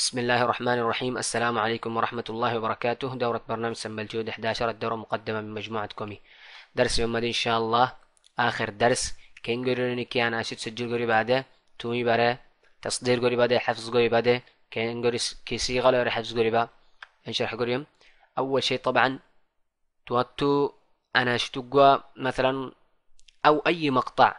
بسم الله الرحمن الرحيم السلام عليكم ورحمة الله وبركاته دورة برنامج سمى الجود 11 الدورة مقدمة من مجموعة كومي درس يوم إن شاء الله آخر درس كين قررني كي أنا أشد سجل قري بعده تومي برا تصدير قري بعده حفظ قري بعده كين قري كيسي غلا حفظ قري بعده انشرح قريم أول شيء طبعا توتو أنا شتوقوا مثلا أو أي مقطع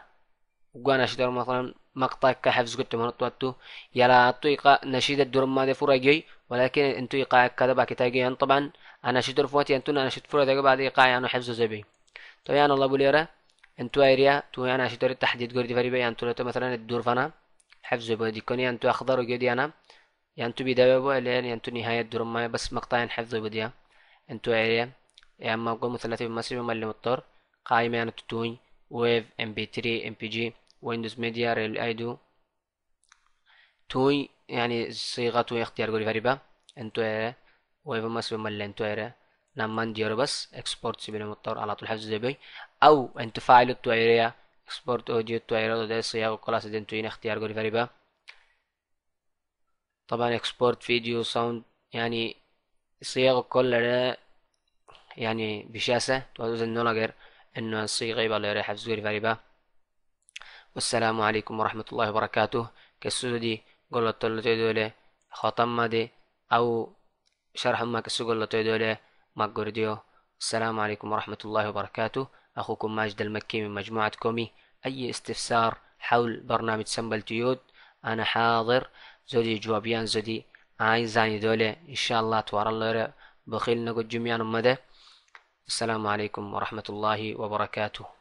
وأنا شتوقوا مثلا مقطع كحفز قلت من الطوتو يلا طيقة نشيد الدرم ما دفور أجي ولكن انتو يقع كذا باكي تاجي يعني طبعا أنا شد رفوتي انتو أنا شد فرد بعد يقع يعني حفز زبي طبعا يعني الله بوليرة انتو ايريا تو أنا شد التحديد قردي فريبي يعني انتو لتو مثلا الدور فانا حفظ بدي كوني انتو أخضر وجدي أنا يعني انتو ينتو بدابة لين انتو نهاية الدرم ما بس مقطع حفظ بديا انتو ايريا يا اما قوم ثلاثة بمسيب مال مضطر قائمة يعني تتوين ويف ام بي 3 ام بي جي ويندوز ميديا ريل ايدو توي يعني صيغة توي اختيار قولي فاريبا انتو ايرا ويفا ماسوي ملا انتو ايه نمان ايه؟ نعم، نديرو بس اكسبورت سيبين المطور على طول حفظ زبي او انتو فايلو تو ايرا اكسبورت اوديو تو ايرا ده صيغة كلاس انتو اين اختيار قولي فاريبا طبعا اكسبورت فيديو ساوند يعني صيغة كل ده يعني بشاسة تو توازن نولا غير انه صيغه يبقى له حفظ فاريبا والسلام عليكم ورحمة الله وبركاته كسودي قلت تلتوي دولي خطم مدي أو شرح ما كسو قلت دولي ما السلام عليكم ورحمة الله وبركاته أخوكم ماجد المكي من مجموعة كومي أي استفسار حول برنامج سمبل تيود أنا حاضر زودي جوابيان زودي عايزاني دولي إن شاء الله توار الله بخيل نقود جميعا السلام عليكم ورحمة الله وبركاته